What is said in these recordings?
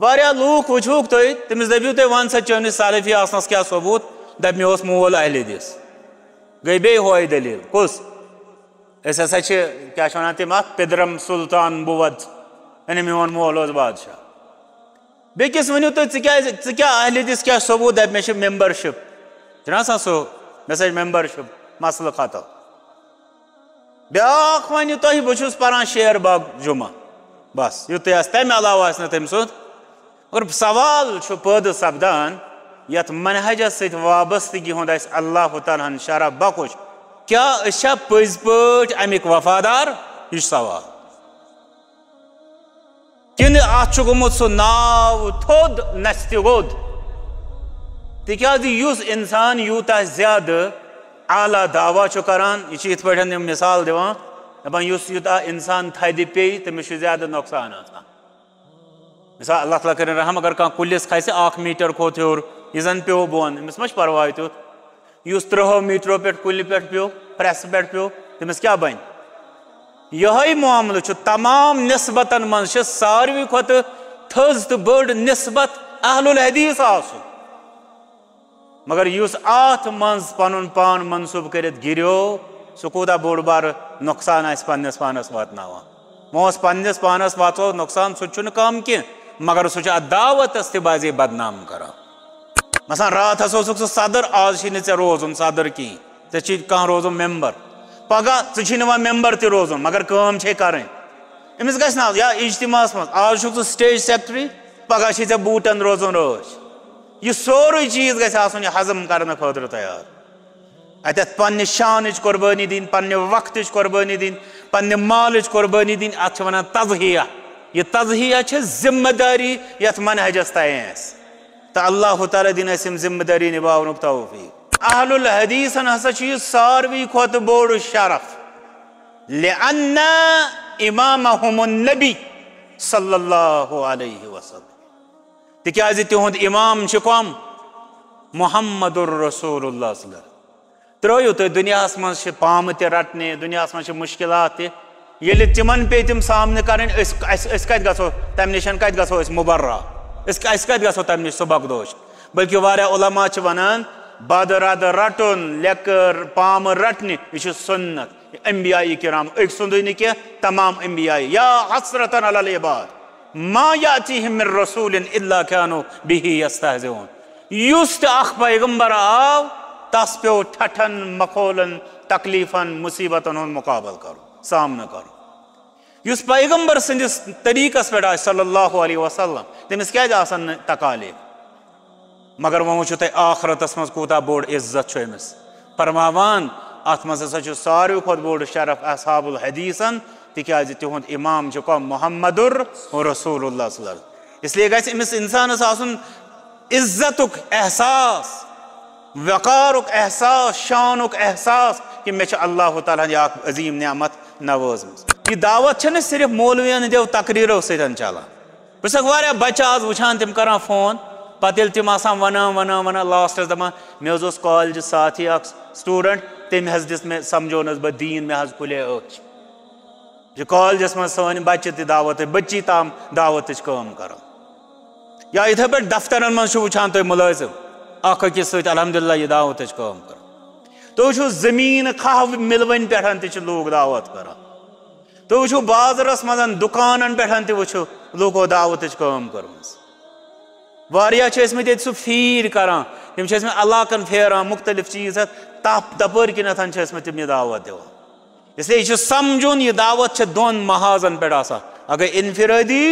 وایہ لوگ وچہ تھی تمس دپی ون سہ چیس سالفیہسنس کبوت دپ میرے مول اہل حدیث گئی بی دلیل کس اچھے واقع تم اختر پیدرم سلطان بوت یعنی میون مول بادشاہ بیس وریدس کیا ثبوت ممبرشپ سا سہ مسا مرشپ مسل خطوں بیا و تس پار شہر باب جمعہ بس یہ تمہیں علاوہ آپ تم س اور سوال چھو پد سپدان یت منہجس ست وابستگی ہند اس اللہ تعالیٰ ہن شرع بکش کیا اشا پز پٹ امیک وفادار یہ سوال کن ات گومت سہ ناو تھود نست گود تکیاز یس انسان یوتہ زیادہ اعلیٰ دعویٰ چھو کران یہ ات پٹھن مثال دیوان دپان یس یوتہ انسان تھدِ پی تمس زیادہ نقصان آسان مثال اللہ تعالیٰ کرن رحم اگر کان کلس کھسے اخ میٹر کھو تھور یزن پیو بون امس مش پرواے تو یس ترہو میٹرو پیٹ کل پیٹ پیو پریس پیٹ پیو تمس کیا بن یہی معاملہ چھ تمام نسبتن من چھ ساروی کھت تھز تو بڑ نسبت اہل الحدیث آسو مگر یس آت منز پنن پان منصوب کرت گریو سہ کوتہ بوڑ بار نقصان آس پنس پانس واتناوان موس پنس پانس واتو نقصان سہ چھنہ کم کینٛہہ مگر سوچا دعوت اس بدنام کر مثلا رات ہسا اسک صدر آز نی روزن صدر کی ٹھیک کھان روزن ممبر پگہ ٹھن وا ممبر تہ روزن مگر کم کریں امس گھس نا یا اجتماع مز آج چھ سٹیج سیکٹری پگہ ٹھیک بوٹن روزن روش یہ سوری چیز گھس آسن یہ ہضم کرنے خاطر تیار اتھ پنہ شانچ قربانی دین پنہ وقت قربانی دین پنہ مالچ قربانی دین ات ونان تزہیہ یہ تضحیہ چھے ذمہ داری یت منحجس اس تا اللہ تعالی دین اسم ذمہ داری نباو نبتاو فی اہل الحدیثن ہسا چھے ساروی کھوت بوڑ شرف لأنہ امامہم النبی صلی اللہ علیہ وسلم تکیازی تہند امام چکوام محمد الرسول اللہ صلی اللہ علیہ وسلم ترائیو تو دنیا اسمان سے پامتے رٹنے دنیا اسمان سے مشکلات تے یل تمن پی تم سامنے کرن اس اس کت گسو تم نشن کت گسو اس مبرہ اس اس کت گسو تم نش سبق دوش بلکہ واریا علماء چھ ونان بادراد رٹن لیکر پام رٹن یہ سنت انبیاء کرام ایک سندی نہ کی تمام انبیاء یا حسرتن علی العباد ما یاتیہم من رسول اللہ کانو به یستهزئون یس تہ اخ پیغمبر آو تس پیو ٹھٹھن مخولن تکلیفن مصیبتن ہن مقابل کرو سامنا کرو یوس پیغمبر سنجس طریقہ اس پیدا صلی اللہ علیہ وسلم دن اس کیا جا تکالیف مگر وہ مجھو تے آخر تسمز کو تا بوڑ عزت چوئے مس پر مہوان آتمز اسا چو ساری خود بوڑ شرف اصحاب الحدیثا تی کیا جی تیہون امام جو محمد رسول اللہ صلی اللہ علیہ اس لیے کہ اس امس انسان اسا عزت احساس وقار احساس شان احساس کہ مے اللہ تعالیٰ نے آکھ عظیم نعمت نواز مز یہ دعوت چھنے صرف مولویان دے تقریرو تقریر ہو سیدھا انچالا واریا بچہ آز وچھان تم کرا فون پتل تم آسان ہم ونا ونا ونا لاسٹر زمان میں اس کالج ساتھی آکھ سٹورنٹ تم حض جس میں سمجھو نزب دین میں حض کھلے اوچ جو کالج اس میں سونی بچی تی دعوت بچی تام دعوت اچھ کام کرا یا ادھے پر دفتر ان منشو وچھان تو ملائز ہے آخر کی سوچ الحمدللہ یہ دعوت اچھ کام کرا تو چھو زمین خاو ملوین پیٹھن تی چھو لوگ دعوت کرا تو چھو بازرس مزن دکانن پیٹھن تی چھو لوگو دعوت چھو کام کرمز واریاہ چھو اس میں تیت سو فیر کران تم چھو اس میں اللہ کن پھیران مختلف چیز ہے تاپ دپر کی نتن چھو اس میں تم یہ دعوت دیوا اس لیے چھو سمجھون یہ دعوت چھو دون محاذن پیٹھا سا اگر انفرادی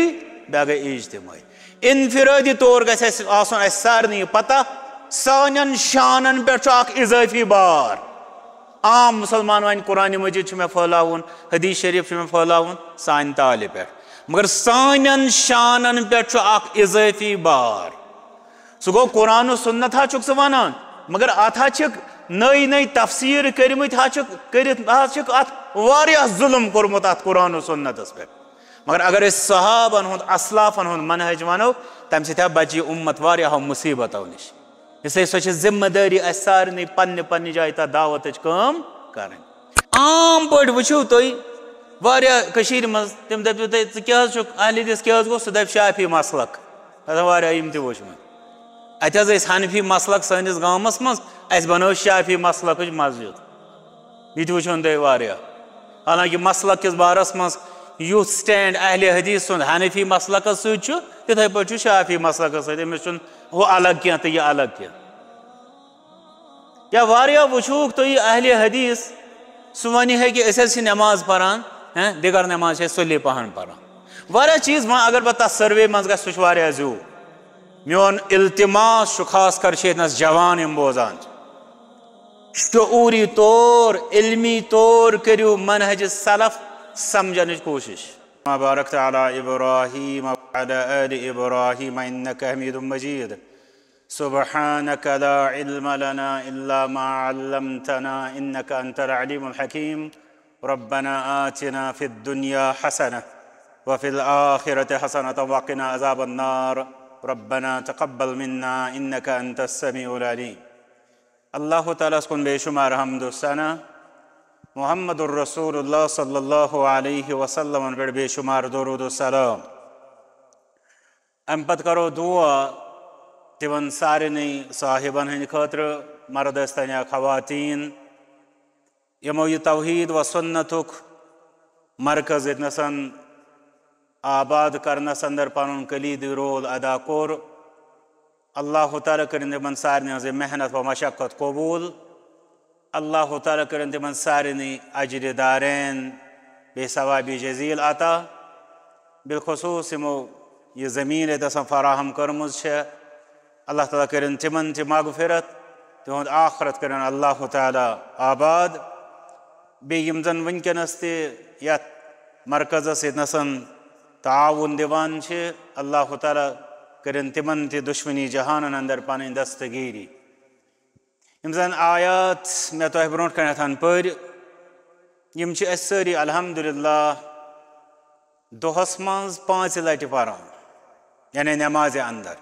بے اگر اجتماعی انفرادی طور گیسے آسان ایسار نہیں پتہ سانین پہ اضافی بار عام مسلمان وان قرآن مجید میں پھلاون حدیث شریف میں پھلاون سان تالہ پہ مگر سانین شان پہ اضافی بار سہ و سنت مگر ثانا چک نئی نئی تفسیر ظلم کورمت ات قرآن و سنتس پہ مگر اگر اس صحابن ہند منہج ونو تم سہ بچی امت واریہ مصیبت نش یہِ سۄ چھِ ذِمہٕ دٲری اَسہِ سارنٕے پنٛنہِ پنٛنہِ جایہِ تَتھ دعوتٕچ کٲم کَرٕنۍ عام پٲٹھۍ وٕچھِو تُہۍ واریاہ کٔشیٖرِ منٛز تِم دٔپِو تُہۍ ژٕ کیٛاہ حظ چھُکھ اہلِ دِس کیٛاہ حظ گوٚو سُہ دَپہِ شافی مسلک واریاہ یِم تہِ وٕچھمٕتۍ اَتہِ حظ ٲسۍ حنفی مسلک سٲنِس گامَس منٛز اَسہِ بَنٲو شافی مسلکٕچ مسجد یہِ تہِ وٕچھون تۄہہِ واریاہ حالانکہِ مسلک کِس بارَس منٛز یُتھ سٹینٛڈ اہلِ حدیٖث سُنٛد حنفی مسلکَس سۭتۍ چھُ تِتھَے پٲٹھۍ چھُ شافی مسلکَس سۭتۍ أمِس چھُنہٕ وہ الگ کیا تو یہ الگ کیا یا واریا وشوک تو یہ اہل حدیث سمانی ہے کہ اس نماز پران ہیں دیگر نماز ہے سلی پہن پران واریا چیز وہاں اگر بتا سروے منز گا سوچ واریاہ زیو میون التماس خاص کر شیطنس جوان ام بوزان شعوری طور علمی طور کریو منحج سلف سمجھنش کوشش ما باركت على إبراهيم وعلى آل إبراهيم إنك حميد مجيد سبحانك لا علم لنا إلا ما علمتنا إنك أنت العليم الحكيم ربنا آتنا في الدنيا حسنة وفي الآخرة حسنة وقنا عذاب النار ربنا تقبل منا إنك أنت السميع العليم الله تعالى سكن بشمار حمد السنه محمد الرسول اللہ صلی اللہ علیہ وسلم پر بے شمار درود و سلام پت کرو دعا سارنی صاحبن ہند خطر یا خواتین یمو یہ توحید و سنت مرکز اتنسان آباد کرنس اندر پن کلید رول ادا اللہ تعالی کر ساری محنت و مشقت قبول اللہ تعالیٰ تمن سارنی اجر دارین بے ثوابی جزیل عطا بالخصوص مو یہ زمین اتنا فراہم چھ اللہ تعالیٰ کن تمہرت تہ آخرت کرن اللہ تعالیٰ آباد زن زنکنس تک مرکزس یتنس تعاون دیوان تعالیٰ تعالی تمن تہ دشمنی جہانن اندر پن دستگیری یم زن آیات میںرو کنت پہ یم سی الحمد للہ دہس مز پانچ لٹے پار یعنی نماز اندر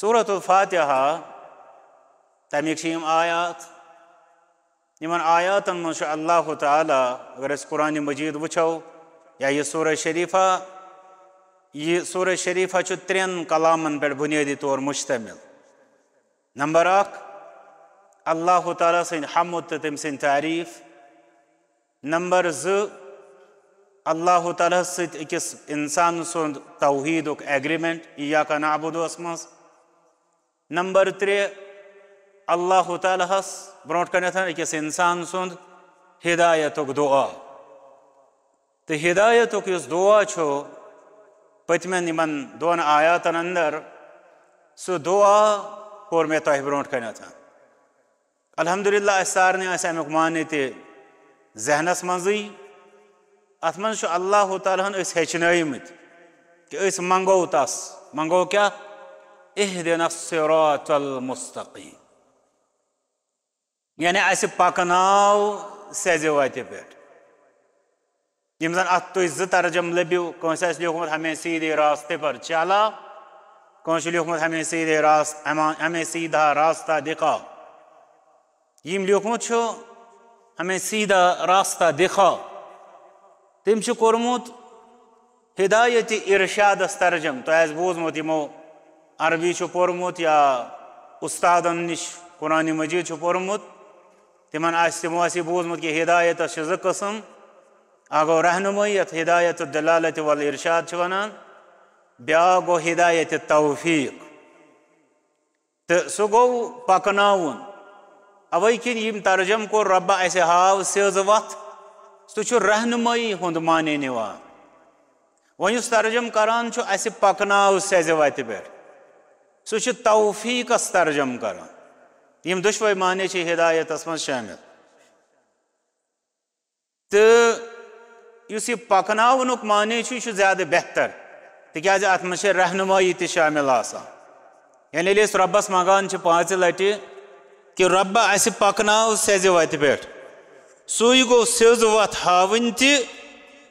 صورت الفاتہ تمک آیات ان آیااتن اللہ تعالیٰ اگر قرآن مجید وچو یہ سورہ شریفہ یہ سورہ شریفہ ترین کلامن پہ بنیادی طور مشتمل نمبر ا Allahu Teala sin hamd te tem sin tarif number z Allahu Teala sit ikis insan sund tawhid ok agreement iyyaka na'budu asmas number 3 Allahu Teala has brought kanathan ikis insan sund hidayat ok dua te hidayat ok is dua cho پتمن یمن دون آیاتن اندر سو دعا پور میں تہ برونٹ کنتھ الحمدللہ اس سارنے اس امیق ماننے تے ذہنس منزی اتمن شو اللہ تعالیٰ ہن اس ہیچنائی مت کہ اس منگو تاس منگو کیا اہدنا الصراط المستقیم یعنی اس پاکناو سیزے واتے پیٹ یم زن ات تُہۍ زٕ ترجم لٔبِو کٲنٛسہِ آسہِ لیوٗکھمُت ہمیں سیٖدے راستے پر چلا کٲنٛسہِ چھُ لیوٗکھمُت ہمے سیٖدے راس ہمے سیٖدھا راستہ دکھا Yimliyokmuçu hemen sida rasta dikha. Timçu kormut hidayeti irşad astarcım. To ez bozmuti mo Arabi çu pormut ya ustadan niş Kur'an-ı Mecid çu pormut. Timan astimo asi bozmut ki hidayet aşızı kısım. اگو رہنمائی ات ہدایت الدلالت والارشاد چھ ونان بیا گو ہدایت توفیق تو سو گو پکناون اوے کن یم ترجم کو رب ایسے ہاو سیز وقت سو چھو رہنمائی ہند مانے نوا وہی اس ترجم کران چھو ایسے پکناو سیز وقت پر سو چھو توفیق اس ترجم کران یم دشوے مانے چھو ہدایت اس من شامل تو اس یہ پکناونک مانے چھو چھو زیادہ بہتر تکیازِ اتمن چھے رہنمائی تی شامل آسان یعنی لیس ربس مگان چھو پانچ لٹی کہ ربہ اسی پکناو سیز وت پہ سوئی گو سیز وت ہاون تی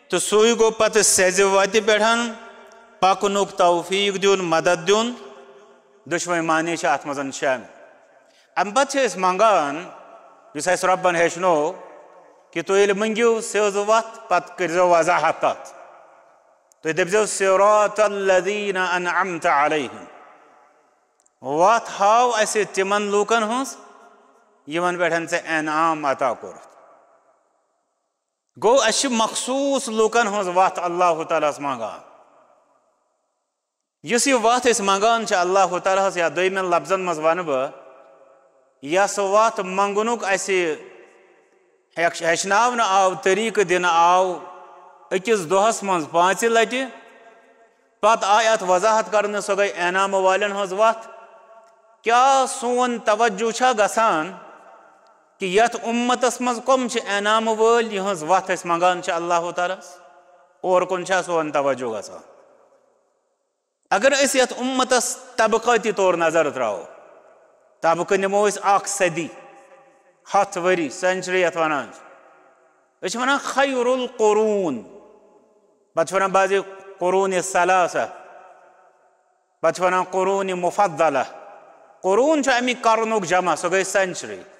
تو سوئی گو پتہ سیز وت پہ پکن توفیق دون مدد دون دشوئی معنی سے ات مزن شام ام پہ منگان اس ربن ہیچنو کہ تھی یل منگو سیز وت پہ کرزو وضاحت تھی دپ سات وت ہاؤ اسے تمن لوکن ہوں یمن پہ سے انعام عطا کورت گو اش مخصوص لوکن ہز وات اللہ تعالیٰ ہس مانگان اس یہ وات اس مانگان چھ اللہ تعالیٰ ہس یا دمن لفظن مز ون بہ یا سو وات منگنک اس ہچن آو طریقہ دن آو اکس دہس من پانچ لٹہ پت آئے ات وضاحت کرنے سو گئی انعام والن ہز وات کیا سون توجہ چھا گسان کہ یت امتس مز کم چھ اینام وول یہنز وقت اس مگان چھ اللہ تعالی اور کن چھا سو ان توجہ گا سا اگر اس یت امتس طبقاتی طور نظر تراؤ طبقہ نمو اس آق صدی ہت وری سنچری اتوانان چھ اچھ منا خیر القرون بات چھونا بازی قرون سلاسہ بات چھونا قرون مفضلہ قرون چھو امی کرنوک جمع سو گئی سنچری سنچری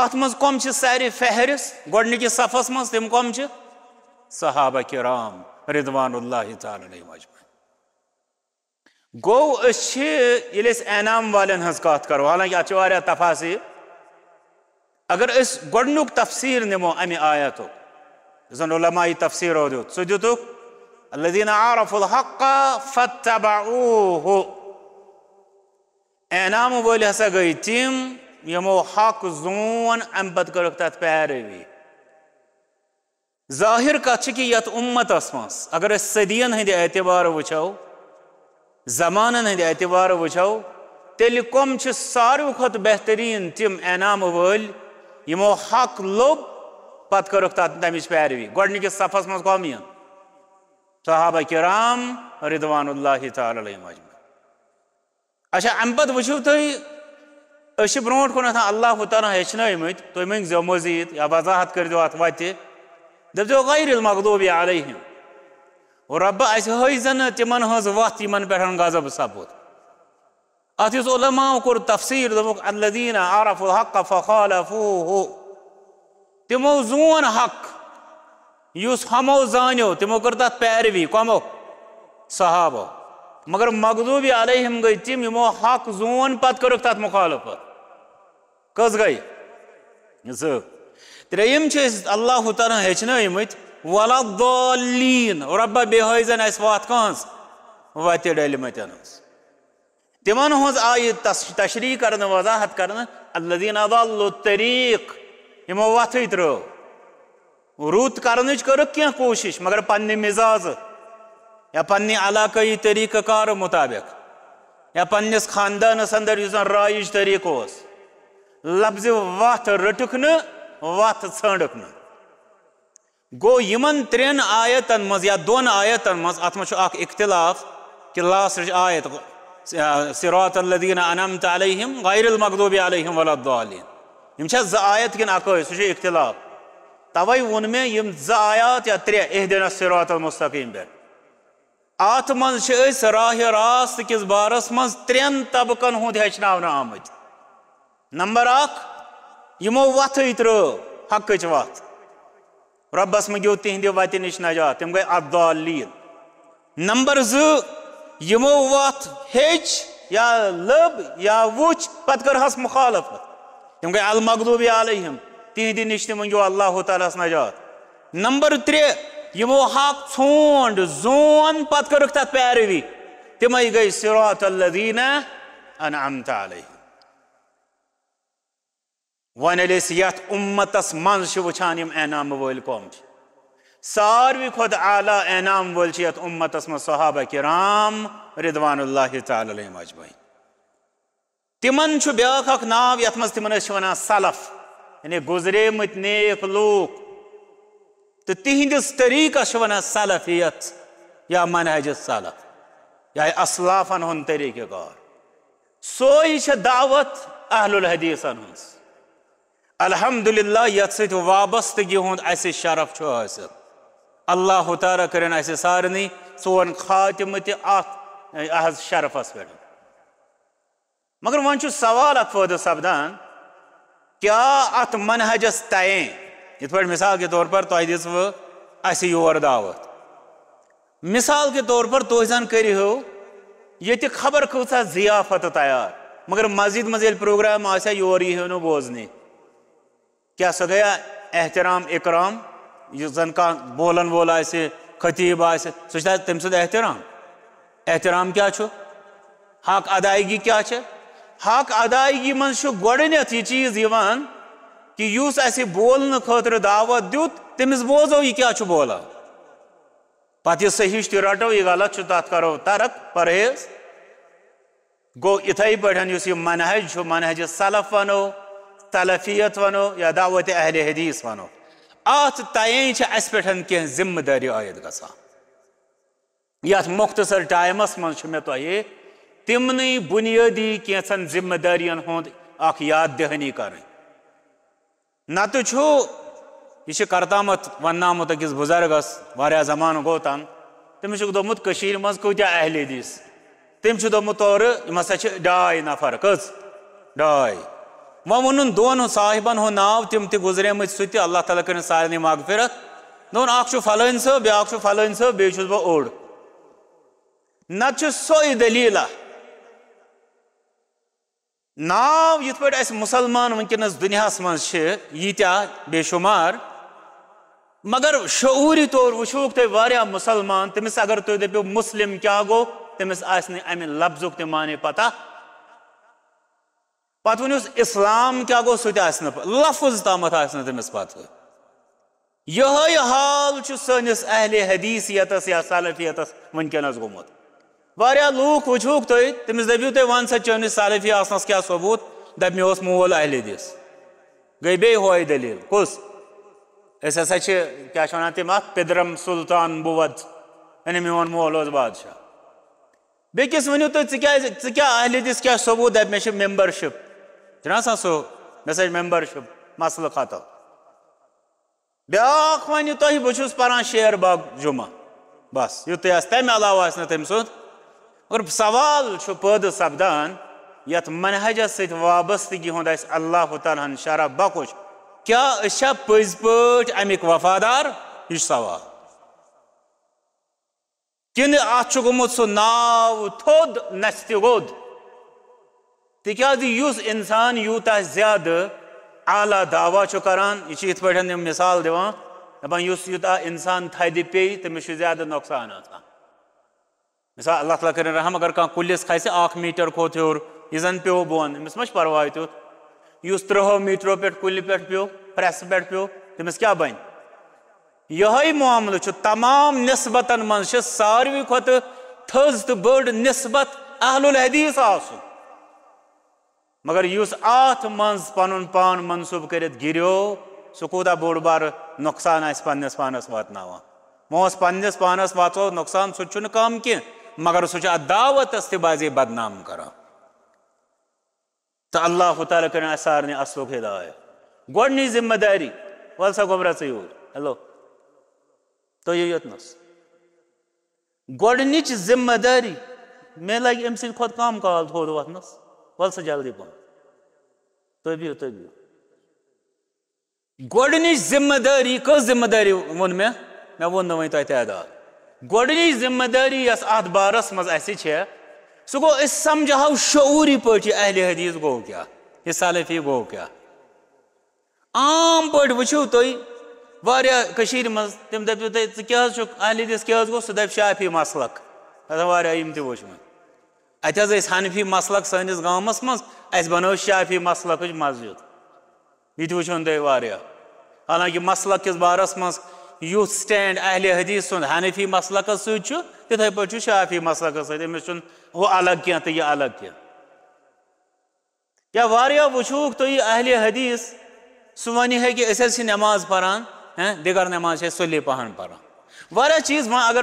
ات مز کم چھ سارے فہرس گۄڈنِکہِ صفس منٛز تِم کم چھِ صحابہ کرام رضوان اللہ تعالی علیہ اجمعین گوٚو أسۍ چھِ ییٚلہِ أسۍ انعام والٮ۪ن ہٕنٛز کتھ کرو حالانکہِ اتھ چھِ واریاہ تفاصیٖل اگر أسۍ گۄڈنیُک تفسیٖر نِمو امہِ آیاتُک یُس زن علماء یہِ تفسیٖرو دیُت سُہ دِتُکھ الدیٖن عارف الحق فتبعوٗ اینام وٲلۍ ہسا گٔے تِم یمو حق زون ام کرک تر پیروی ظاہر کت کہ امت مس اگر اس صدین ہند اعتبار وچو زمانن اعتبار وچو تیل کم سارو کھت بہترین تم انعامہ یمو حق لوب پتہ تمچ پیروی گڈنکس صفس صحابہ کرام رضوان اللہ تعالی علیہ اچھا ام تھی اشی برونٹ کنا تھا اللہ تعالی ہے چھنے مت زو مزید یا وضاحت کر دو ات واتے دب غیر المغضوب علیہم اور رب اس ہوی زن تمن ہز وقت من پہ ہن غضب سب ہوت اتی علماء کر تفسیر دو الذین عرفوا الحق فخالفوه تمو زون حق یوس ہمو زانیو تمو کرتا پیروی کمو صحابہ مگر مغلوبی علیہم گئی تم یمو حق زون پت کرک تات مخالفت کس گئی تریم تری اللہ تعالیٰ ہچن ربہ بے حویث وتہ ڈل متن تمن ہز آئی تشریح کرنے وضاحت کرنے اللہ دین ال لط طریق ہم رت پنہ پنزاج یا پنہ علاقی طریقہ کار مطابق یا پنس خاندان اندر اس رائج طریقہ اس لفظ وت گو یمن ترین آیتن مز یا دون آیتن مز مت مجھ اختلاف کہ لاسٹ آیت سرات اللہ انمت علم ویر المغلوب علیہم و الد العلین ز آیت کن اکوی سہجا اختلاف ون میں یم ز آیات یا ترے اہدینہ سراۃ المستقیم بیر ات راہ راست کس بارس ترین طبقن ہند ہچن آمت نمبر امو ترو حق ربس منجو تہند وتہ نش نجات گئی عبدالل نمبر زمو یا لب یا وچ پتہ کرس مخالفت تم گئی المغلوب علیہم تہد نش منگو اللہ تعالیٰ نجات نمبر ترے یمو حق ژونڈ زون پت کرک تت پیروی تمے گئی صراط الذین انعمت علیہ ون ییٚلہِ یت یَتھ اُمتَس منٛز چھِ وٕچھان یِم انعام وٲلۍ قوم ساروی خود اعلیٰ انعام وٲلۍ یت یَتھ اُمتَس منٛز صحابہ کرام رِدوان اللہ تعالی علیہ اجمعین تمن چھُ بیٛاکھ اکھ ناو یَتھ منٛز تِمن أسۍ چھِ سلف یعنی گُزریمٕتۍ نیک لوک تو تہندس طریقہ ونان سلفیت یا منہج سلف اسلافن اصلافن طریقہ کار سو دعوت اہل الحدیث الحمد للہ یت ست وابستگی شرف حاصل اللہ تعالیٰ کرن کریں سارن ات تحض شرفس پہ مگر ون سوال سوال فائدہ سپدان کیا ات منہجس تائیں یت پہ مثال کے طور پر تہ دس اسی یور دعوت مثال کے طور پر تہذن کرو یہ خبر کھوتا ضیافت تیار مگر مسجد مز پروگرام آسا یور یو نو بوزنے کیا سو گیا احترام اکرام یہ زن کا بولن وول آسے خطیب آسے سو تم سد احترام احترام کیا چھو حق ادائیگی کیا چھے حق ادائیگی من چھو گوڑنیت یہ چیز یوان کہ یوس اس بولنے خطر دعوت دیت تمس بوزو یہ کیا بولا پہ یہ رٹو یہ غلط تک کرو ترک پرہیز گو اتن اس منہج منہج سلف ونو تلفیت ونو یا دعوت اہل حدیث وو ات پٹھن کی ذمہ داری عائد یت مختصر ٹائمس تو تہ تمنی بنیادی کینسن ذمہ دارین ہند اخ یاد دہنی کریں نت یہ کرتا مت ونامت اکس بزرگس وایا زمان گو تن تمس دومت من کتیا اہل دس تم دومت تور یہ ہسا ڈائی نفر کچ ڈائے وون دون صاحبن ہند ناو تم تہ گزرے مت ست اللہ تعالیٰ کر سارے مغفرت دون اخ فلان صب بیاکھ فلان صب بیس بہ اوڑ نت سوئی دلیلہ ناو یہ پیٹ ایسے مسلمان ونکنس دنیا سمانس چھے یہ بے شمار مگر شعوری طور وشوک تے واریاہ مسلمان تمس اگر تو دے پیو مسلم کیا گو تمس آئیس نے ایمین لبزوک تے مانے پتا پاتھ ونی اس اسلام کیا گو سوٹی آئیس لفظ تامت آئیس نے تمس پاتھ یہای حال چو سنس اہل حدیثیتس یا صالفیتس ونکنس گو ویسے لوگ وچہ تھی تمس دب تن سا چٲنِس چینس طالفیہسنس کس ثبوت دپ اوس مول اہل چھِ کیٛاہ چھِ وَنان تِم اَتھ پیدرم سُلطان بُوَد یعنی میون مول اوس بادشاہ بیٚکِس ؤنِو تُہۍ ژٕ ژٕ کیٛازِ کیٛاہ کیٛاہ اہلہِ دِس بیس ورن تہ اہلس کیا ثبوت دب مبرشپ سہ سا ممبر شپ بیٛاکھ وَنہِ تۄہہِ بہٕ چھُس پَران شیر باغ جُمعہ بَس یُتُے آسہِ تَمہِ علاوٕ آسہِ نہٕ تٔمۍ سُنٛد اور سوال چھو پد سپدان یت منہجس ست وابستگی ہند اس اللہ تعالیٰ ہن شرع بکش کیا اشا پز پٹ امیک وفادار یہ سوال کن اتھ گومت سہ ناو تھود نست گود تکیاز یس انسان یوتہ زیادہ اعلیٰ دعویٰ چھ کران یہ یت پٹھ مثال دیوان دپان یس یوتہ انسان تھدِ پے تمس زیادہ نقصان آسان مثال اللہ تعالیٰ کرن رحم اگر کان کلس کھسے اخ میٹر کھوت ہیور یزن پیو بون امس مش پرواے تو یس ترہو میٹرو پیٹ کل پیٹ پیو پریس پیٹ پیو تمس کیا بن یہی معاملہ چھ تمام نسبتن من چھ ساروی کھت تھز تو بڑ نسبت اہل الحدیث آسو مگر یس آت منز پنن پان منصوب کرت گریو سکودا بوڑ بار نقصان آس پنس پانس واتناوان موس پنس پانس واتو نقصان سہ چھن کم کینٛہہ مگر سوچا دعوت است بازی بدنام کرا تو اللہ تعالیٰ کرنے اثار نے اصلو کے دعائے گوڑنی ذمہ داری والسا گمرا سے ہو ہلو تو یہ یتنس گوڑنیچ ذمہ داری میں لگ ام سن خود کام کال تھو دو وطنس والسا جلدی پہن تو بھی ہو تو بھی ہو گوڑنیچ ذمہ داری کس ذمہ داری ون میں میں ون نوائی تو اعتعداد منٛز ذمہ داری سُہ گوٚو بارس سَمجھاو شعوٗری پٲٹھۍ یہِ شعوری حدیٖث اہل حدیث گو کیافی گو کیا عام دَپہِ شافی مز دپ واریاہ یِم اہل حدیث اَتہِ حظ ٲسۍ حنفی سٲنِس گامَس منٛز اَسہِ بَنٲو شافی مسلق مسجد یہ تۄہہِ واریاہ حالانکہِ مسلک کس بارس منٛز یتھ سٹینڈ اہل حدیث سن حنفی مسلقس أمِس چھُنہٕ ہُہ الگ الگ کی وجہ وچ تھی اہل حدیث دِگر نٮ۪ماز کہ نماز پہ دگر نماز سلی چیٖز وۄنۍ اگر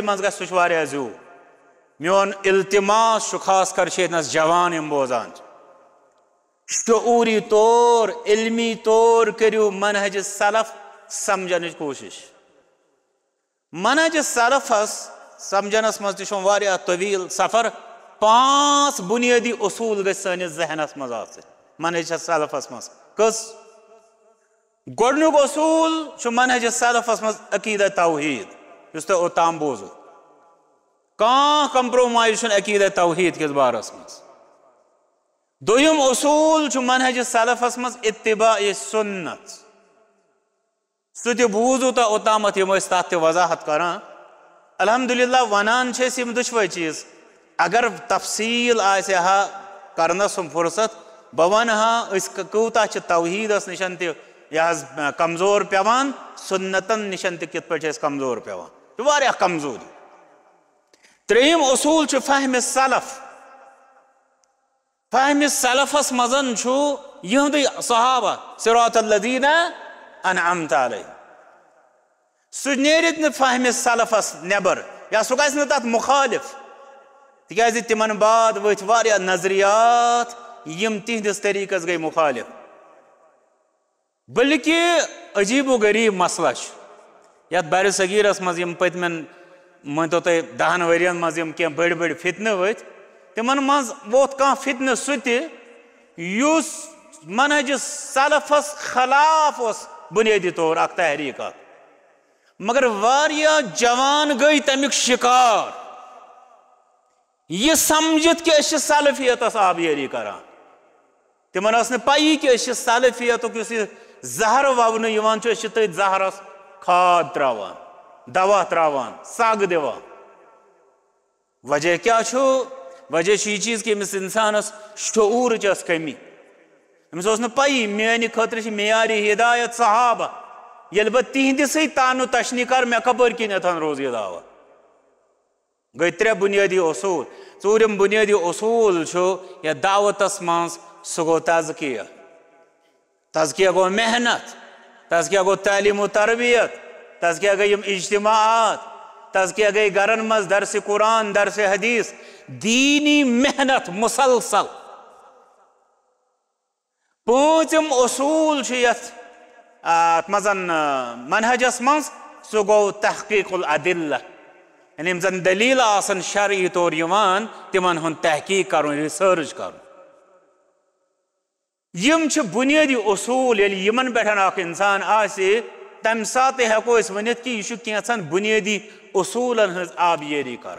منٛز گژھٕ سُہ چھُ واریاہ زیوٗ میون التماس چھُ خاص کر جوان یِم بوزان شعوری طور علمی طور منہج سلف سمجھنے کی کوشش منج صرفس سمجھنس مز تم واریاہ طویل سفر پانچ بنیادی اصول گھس سنس ذہنس مز آ منج صرفس مز کس گۄڈنیُک اصول چھُ منہج صلفس مز عقیدہ توحید یُس تۄہہِ اوٚتام بوٗزوٕ کانٛہہ کمپرومایز چھُنہٕ عقیٖدہ توحید کِس بارس منٛز دوٚیِم اصوٗل چھُ منہج صلفس منٛز اتباع سُنت سوتی بوزو تا اوتامت یمو استات تی وضاحت کران الحمدللہ ونان چھے سیم دشوئی چیز اگر تفصیل آئیسے ہا کرنا سم فرصت بوان ہا اس کوتا چھے توحید اس نشن تی یا کمزور پیوان سنتن نشن تی کت پر چھے اس کمزور پیوان جواری اخ کمزور ترہیم اصول چھے فہم سلف فہم سلف اس مزن چھو یہ ہم دی صحابہ سرات اللذینہ انعمت انتال سیر ن فہمس سلفس نبر یا سب گز نا تم مخالف تیز تمہن بعد ورت و نظریات یا تہندس طریقہ گئی مخالف بلکہ عجیب و غریب مسلہ یعت برصغیرس مز پین منتو تی دہن ورنہ بڑھ بڑے ورت تمہ مز ووت کم فط سنہج سلفس خلاف بنیادی طور اکھ تحریک اک مگر واریاہ جوان گئی تمیک شکار یہ سمجھت کہ اس سلفیت آبیری کران تمن اس پائی کہ اس سلفیت اس زہر وون یوان چھ اس تہ زہرس کھاد تراوان دوا تراوان ساگ دیوان وجہ کیا چھو وجہ چھ یہ چیز کہ امس انسانس شعور چس کمی امس اس پی میانہ خطر کی معیاری ہدایت صحابہ یل بہ تہندس تان و تشنی کر مے کپر کنت روز یہ دعوت گئی تر بنیادی اصول ظورم بنیادی اصول یہ دعوتس مز سہ گو تزکیہ تزکیہ گو محنت تزکیہ گو تعلیم و تربیت تزکیہ گئی اجتماعات تزکیہ گئی گرن مز درس قرآن درس حدیث دینی محنت مسلسل پانچم اصول مزن منہجس مزہ گو تحقیق العدل یعنی زن دلیل آسن شرعی طور تمن تمہن تحقیق یم کر بنیادی اصول یمن انسان آسی تم سات ہنچان بنیادی اصولن ہز آبی کر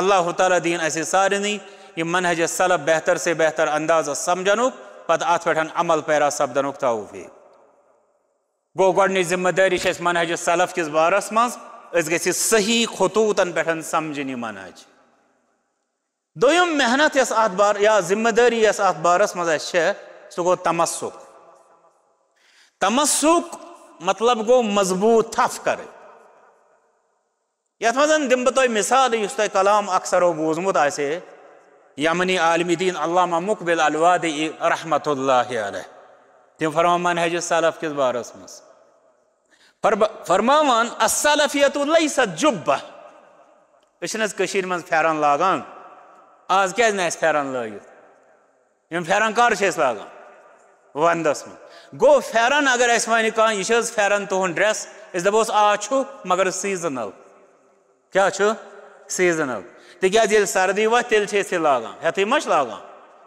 اللہ تعالیٰ دینی سارنی یہ منہج صلح بہتر سے بہتر انداز سمجھنک پہ اتن عمل پیرا سپدن تو توفی گو گیچ ذمہ داری منہج سلف کس بارس مز گحیح خطوطن پمجنج دحنت اس ذمہ داری ات بارس سُہ گوٚو تمسُک تمسُک مطلب گو مضبوط تف کر دم بہت مثال کلام اکثر و بھجمت آ یمنی عالم دین علامہ مقبل الوای رحمت اللہ علیہ تم فرماج سلف کس بارس مز فرماوان السلفیت لیست جبہ کشیر من پھیران لاگان مزہ فرمافی البہ اس پاگان آج کاگت ہم لاگان وندس من گو پھیران اگر اس کان پھر پھیران تہن ڈریس اس دبوس آ چھو مگر سیزنل کیا چھو سیزنل تکیاز ییٚلہِ سردی وَتھ تیٚلہِ چھِ أسۍ یہِ لاگان ہٮ۪تھٕے ما چھِ لاگان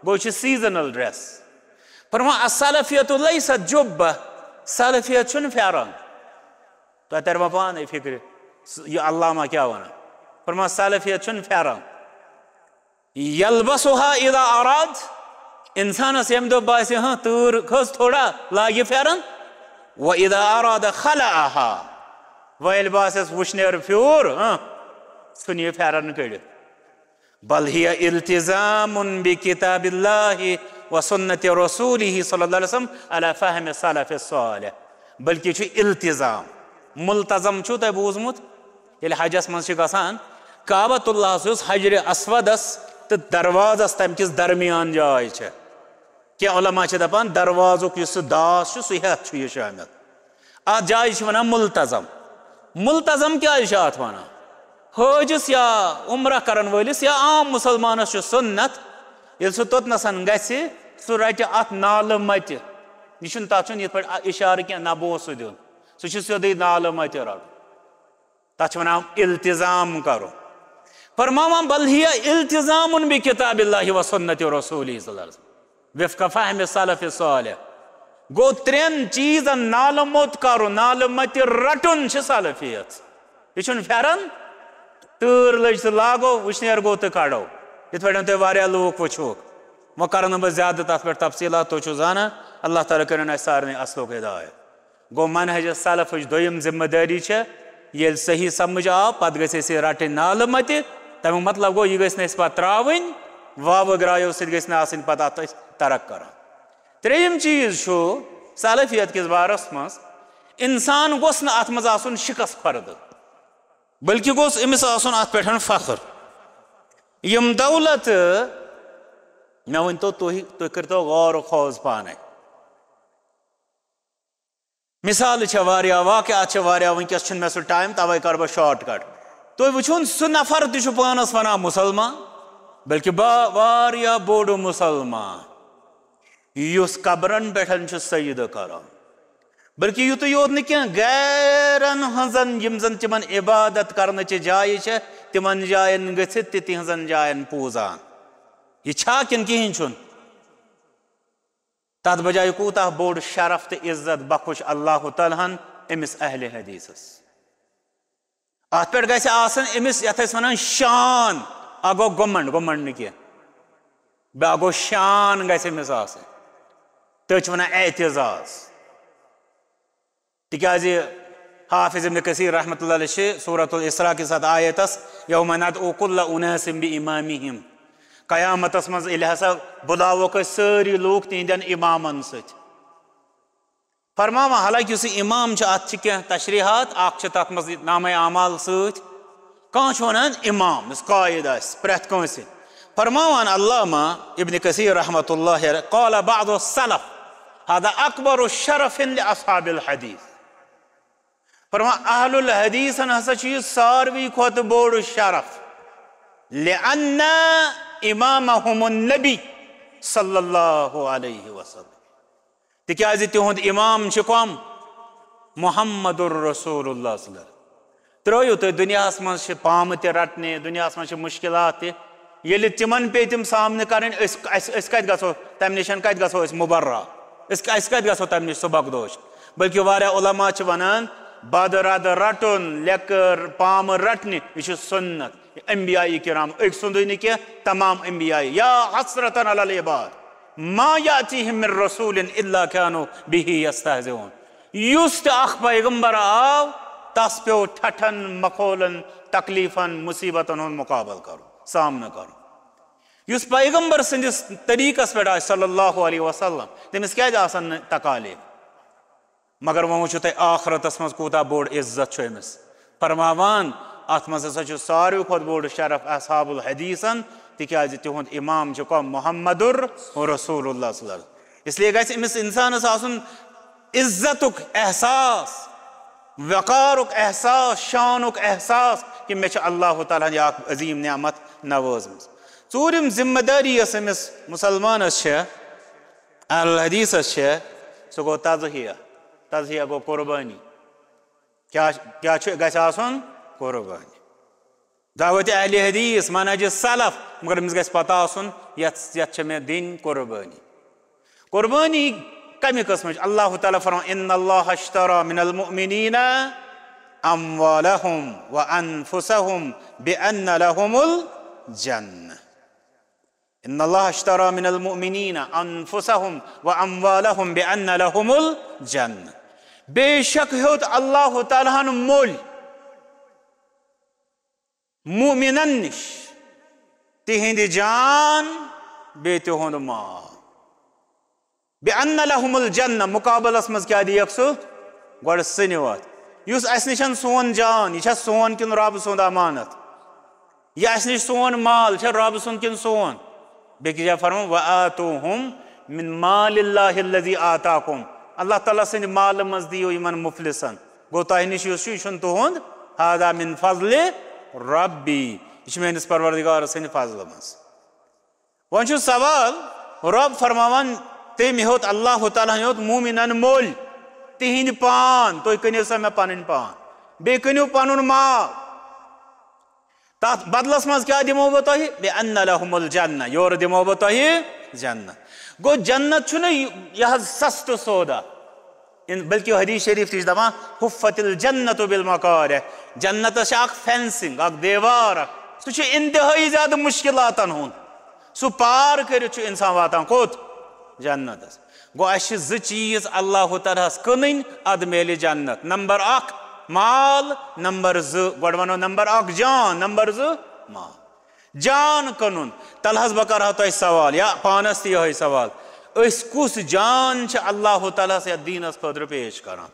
گوٚو چھِ سیٖزنَل ڈرٛٮ۪س فرمان اَصلفیت لٔے سا جُبہ سلفیت چھُنہٕ پھیران تۄہہِ تَرِ ما پانَے فِکرِ یہِ علامہ کیٛاہ وَنان فرمان سلفیت چھُنہٕ پھیران آراد اِنسانَس ییٚمہِ دۄہ باسہِ ہاں تۭر کھٔژ تھوڑا لاگہِ پھیران وَ اِدا آرادہ خلا آہا وۄنۍ ییٚلہِ باسٮ۪س وٕشنیر پھیوٗر ژھُن یہِ پھیران کٔڑِتھ بل ہی التزام بکتاب اللہ و سنت رسولی صلی اللہ علیہ وسلم علی بلکہ چھو التزام ملتزم چھو تی بوزمت یعنی حجس من سے گسان کابۃ اللہ حجر اسودس تو دروازس تم کس درمیان جائے کہ علماء دپان دروازک سہ داس یہ شامل اتھ جائے ملتزم ملتزم ملتم ملطم کی حاجس یا عمرہ کرن ولس یا عام مسلمانس چھ سنت یل سہ توتنسن گژھ سہ رٹہ ات نالہ مت یہ چھن تتھ چھن یت پہ اشارہ کینٛہہ نہ بو سہ دیُن سہ چھ سیودے نالہ مت رٹن تتھ چھ ونان التزام کرو فرماوان بل ہی التزام بکتاب اللہ و سنت رسول صلی اللہ علیہ وسلم وفق فہم سلف صالح گو ترین چیزن نالہ مت کرو نالہ مت رٹن چھ سلفیت یہ چھن پھیرن تر لج لاگو وۄنۍ گو کڑو بہٕ لوگ تَتھ پٮ۪ٹھ تفصیٖلات پہ تفصیلات زانان اللہ تعالیٰ ہِدایت سارے اصل ہدایت گو ذِمہٕ دٲری چھےٚ داری صحیح سمجھ یہِ رَٹٕنۍ رٹن مَتہِ تمیک مطلب گو یہ نہٕ واو پَتہٕ اَتھ أسۍ ترق کر چیٖز چھُ سیلفیت بارَس بارس اِنسان گوٚژھ نہٕ اَتھ منٛز آسُن شِکَس فرد بلکہ گوس امس آسن ات پیٹھن فخر یم دولت میں ون تو تو تو کرتو غور و خوض پانے مثال چھے واریا واقعات چھ واریا ونکس چھن میں سو ٹائم توے کر بہ شارٹ کٹ تو وچھن سو نفر تہ پانس ونا مسلمان بلکہ با واریا بوڑ مسلمان یس قبرن بیٹھن چھ سید کران بلکہ یوت یوت نکن غیرن ہنزن یم زن تمن عبادت کرنے چی جائے چھ تمن جائن گتھت تی تہنزن جائن پوزان یہ چھا کن کہین چھن تات بجائے کوتا بوڑ شرف تے عزت بخوش اللہ تعالیٰ امس اہل حدیثس ات پہ گھس آسن امس یت ونان شان آ گو گمنڈ گمنڈ نہ کی بہ گو شان گھس امس آسن تھی ونان اعتزاز تكازي حافظ ابن كثير رحمة الله لشي سورة الإسراء كي سات آية تس يوم ندعو كل أناس بإمامهم قيامة مز إلى هسا بلاوك ساري لوك تندن إماما ست فرماما حالانکہ اس امام جا ات چھ کینٛہہ تشریحات اکھ چھ تتھ منٛز نامے اعمال سۭتۍ کانٛہہ اس وَنان امام یُس قاعد آسہِ پرٛٮ۪تھ کٲنٛسہِ ابن كثير رحمة الله قال بعض السلف هذا أكبر شرف لاصحاب الحديث فرما اہل الحدیثن ہسا چھ ساروی کھت بوڑ شرف لأن امامهم النبی صلی اللہ علیہ وسلم تکیازی تہند امام چھ کم محمد الرسول اللہ صلی اللہ علیہ وسلم ترائیو تو دنیا من چھ پام تہ رٹنے دنیا من چھ مشکلات تہ یلی تمن پہ تم سامنے کریں اس اس کت گسو تم نشن کت گسو اس مبرہ اس کت گسو تم نش سبق دوش بلکہ وارہ علماء چھ ونان بد رد رٹن لیکر پام رٹنی یہ سنت امبیا کرام ایک سندی سند نکے تمام امبیا یا حسرت العباد ما یاتیہم من رسول الا کانو به استہزئون یس تہ اخ پیغمبر آو تس پیو ٹھٹھن مخولن تکلیفن مصیبتن ہن مقابل کرو سامنا کرو یس پیغمبر سندس طریقس پہ صلی اللہ علیہ وسلم تمس کیا جا سن تکالیف مگر وہ ویسے آخرت کوتا بوڑ عزت چھو امس فرماوان ات مز ہسا چھو ساری کھت بوڑ شرف اصحاب الحدیثن تاز تہ امام چھو چحمد محمد رسول اللہ صلی اللہ علیہ اس صے گھے امس انسانس آزت احساس وقار احساس شانک احساس کہ اللہ تعالیٰ عظیم نعمت نوزم ظورم ذمہ داری یس امس مسلمانس الحدیث سہ گو تازہ تضحیہ گو قربانی کیا کیا گژھِ آسُن قربٲنی دعوت اہل حدیٖث منہج سلف مگر أمِس گژھِ پتہ آسُن یَتھ یَتھ چھےٚ مےٚ دِنۍ قربٲنی قربٲنی کمہِ قٕسمٕچ اللہ تعالیٰ فرمان ان اللہ اشترا من المؤمنین اموالہم و انفسہم بأن لہم الجنہ ان اللہ اشترا من المؤمنین انفسہم و اموالہم بأن لہم الجنہ بے شک ہوت اللہ تعالیٰ مول مومنن نش تہند جان بے تہند مال بے ان لہم الجنہ مقابل اس مز کیا دی سو گوڑ سنوات یوس اس نشن سون جان یہ سون کن رب سون امانت یہ اس نش سون مال چھ رب سون کن سون بے کیا فرمان وآتوہم من مال اللہ اللذی آتاکم اللہ تعالی سند مز دیو دن مفلسن گو تہ نشو یہ تہدا من فضل ربی یہ میس پروردگار پروردار فضل مز ون سوال رب فرما تم ہوت اللہ تعالیٰ ہوت ہومن مول تہند پان تھی کنو سا پن پان بی کنو پن مال تات بدلس مز کیا دمو دمو بہ بہ تہ بے ان لہم الجنہ یور تہ جن گو جنت یہ سست سودہ بلکہ حدیث شریف تفت ال جنت وقار جنتس اخ فینس اخبار دیوار اخ سہی زیادہ مشکلات سہ پار کر وات جنت گو اچھے زیز اللہ تعالیس کنن جنت نمبر مال نمبر زو نمبر جان نمبر ز جان کنن تلحظ بہ کرہ تہ سوال یا پانس تہ یہ سوال اس کس جان چھ اللہ تعالیٰ سے دینس خطر پیش کران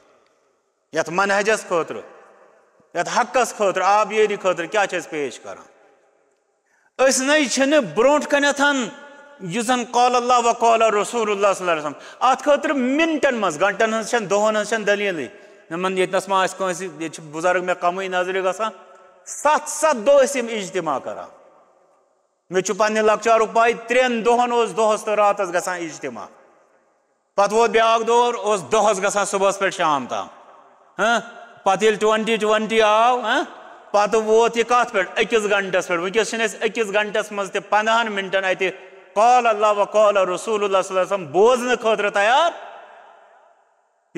یت منہجس خطر یت حقس خطر آبیری خطر کیا چھ پیش کران اس نئی چھن برونٹ کنیتھن یزن قال اللہ و قال رسول اللہ صلی اللہ علیہ وسلم آت خطر منٹن مز گنٹن ہن چھن دوہن ہن چھن دلیلی نمن یت نسما اس کو اس بزرگ میں کمی نظر گسا سات سات دو اسم اجتماع کران مے پنہ لکچار پائی ترین دہن اس دہس تو رات گسان اجتماع پتہ ووت بیاکھ دور اس دہس گسان صبح پہ شام تام ہاں پتہ یل ٹوینٹی ٹوینٹی آو ہاں پتہ ووت یہ کت پہ اکس گھنٹس پہ ونکس اکس گھنٹس مز تہ پندہن منٹن اتہ کال اللہ و کال رسول اللہ صلی اللہ علیہ وسلم بوزن خاطر تیار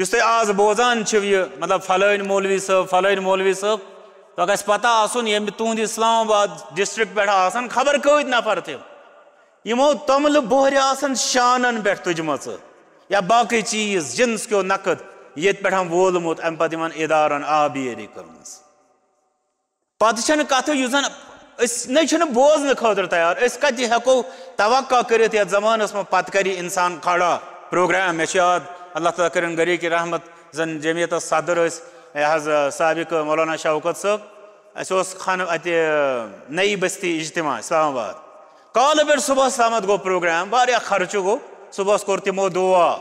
اس تہ آز بوزان یہ مطلب فلٲنۍ مولوی صٲب فلٲنۍ مولوی صٲب تو اگر پتہ آسن یم تہند اسلام آباد ڈسٹرک پہ آسن خبر کت نفر تم یمو تمل بہر آسن شانن پہ تجم یا باقی چیز جنس کیو نقد یت پہ وولمت ام پتہ ان ادارن آبیری کرم پتہ چھ کت اس نہ بوزن خاطر تیار اس کت ہکو توقع کرت یت زمانس من پتہ کری انسان کھڑا پروگرام مے یاد اللہ تعالیٰ کرن گری کی رحمت زن جمعیت صدر اس یہ سابق مولانا شوکت صٲب اس اس خان اتہ نئی بستی اجتماع اسلام آباد کالہ پہ صبح سامت گو پروگرام وایا خرچہ گو صبح کور تمو دعا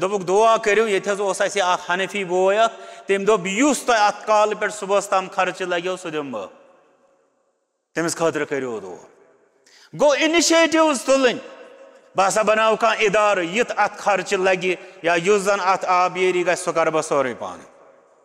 دوپک دعا کرو یہ اخ حنفی بوے اخ تم دب اس تہ ات کالہ پہ صبح تام خرچہ لگو سہ دم بہ تمس خاطر کرو دعا گو انشیٹوز تلن بہ ہسا بناو کھانا ادارہ یت ات خرچہ لگہ یا یس زن ات آبیری گھر سہ کر بہ سورے پانے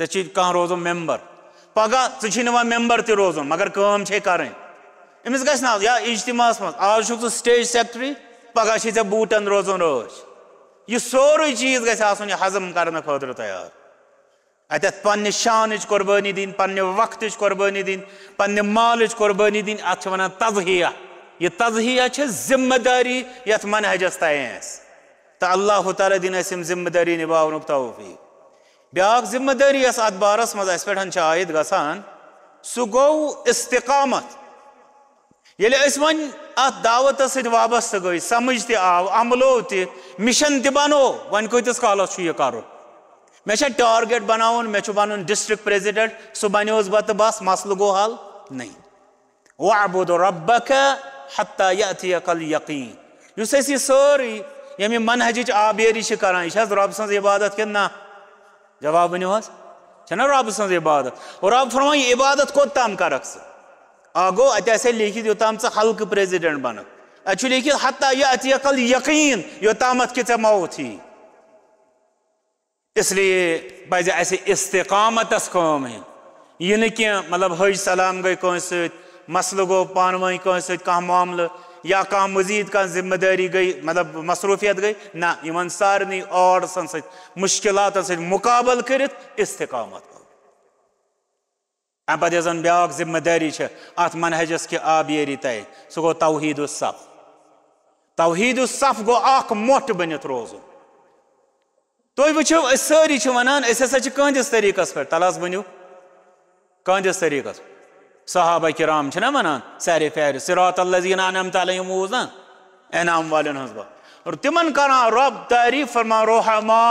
یعہ روزم ممبر پگہ یوان ممبر تر کام کریں امس گا اجتماع مز آج ھٹیج سیکٹری پگہ چی بوٹن روزوں راش یہ سوری چیز گن ہزم کرنے خاطر تیار ات پہ شانچ قربانی دن پنہ وقت قربانی دن پنہ مال قربانی دن اتنا تزہیا یہ تزہیا دٲری داری اس منہجس تین تہٕ اللہ تعالیٰ دِنۍ اَسہِ یِم داری دٲری نِباونُک توفیٖق بیاکھ ذمہ داری اس ات بارس مز اس پٹھن چھ عائد گسان سو گو استقامت یلی اس ون ات دعوت اس وابست گئی سمجھ تے آو عملو تے مشن تے بنو ون کو تس کالس چھ یہ کرو مے چھ ٹارگٹ بناون مے چھ بنن ڈسٹرک پریزیڈنٹ سو بنیوس بت بس مسل گو حل نہیں وعبد ربک حتی یاتیک الیقین یس اسی سوری یمی منہجچ آبیری چھ کران یہ رب سن عبادت کہ نہ جواب ونو حس چھنا رب سن عبادت اور رب فرمان یہ عبادت کو تام کرک سہ آگو اتے سے لیکھت یوتام ثہ حلق پریزیڈنٹ بنک اتھ لیکھت حتیٰ یأتیک الیقین یوتامت کہ ثہ موت ہی اس لیے پزِ اسہِ استقامتس کٲم ہِنۍ یہِ یعنی نہٕ کینٛہہ مطلب حج سلام گئی کٲنٛسہِ سۭتۍ مسلہٕ گوٚو پانہٕ ؤنۍ کٲنٛسہِ سۭتۍ یا کام مزید کان ذمہ داری گئی مطلب مصروفیت گئی نہ ایمان سارنی آر سن سن مشکلات سن مقابل کرت استقامت کرت ایم پا دیزن بیاک ذمہ داری چھے آت منحج اس طے آب یہ ریتا ہے سو گو توحید و صف توحید و صف گو آق موٹ بنیت روزو تو ایم چھو اس ساری چھو ونان اس ایسا چھو کانجس طریقہ سپر تلاز بنیو کانجس طریقہ سپر صحابہ کرام چھنا ونان سارے فیر صراط اللذین انم تعلیم وزن انام والین حضبہ اور تمن کنا رب تعریف فرما روح ما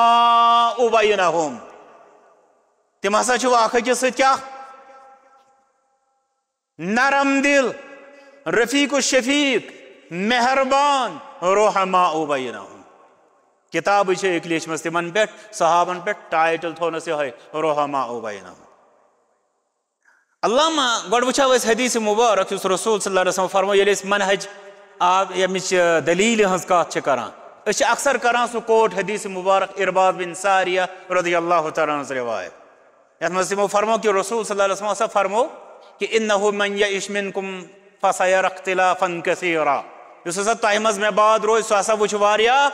اوبینہم تم ہسا چھو آخر جس سے کیا نرم دل رفیق و شفیق مہربان روح ما اوبینہم کتاب چھے اکلیش مستی من بیٹ صحابن بیٹ ٹائٹل تھونے سے ہوئے روح ما اوبینہم علامہ گۄڈٕ وٕچھو أسۍ حدیث مُبارک یُس رسول صلی اللہ علیہ وسلم فرمو ییٚلہِ أسۍ منحج آب ییٚمِچ دٔلیٖلہِ ہٕنٛز کَتھ چھِ کران أسۍ چھِ اکثر کران سُہ کوٹ حدیث مُبارک ارباد بن ساریہ رضی اللہ تعالیٰ ہٕنٛز رِوایت یَتھ منٛز تِمو فرمو کہِ رسول صلی اللہ علیہ وسلم ہسا فرمو کہِ اِنہو من یا عشمِن کُم فسیر اختلافن کثیٖرا یُس ہسا تۄہہِ منٛز مےٚ باد روزِ سُہ ہسا وٕچھ واریاہ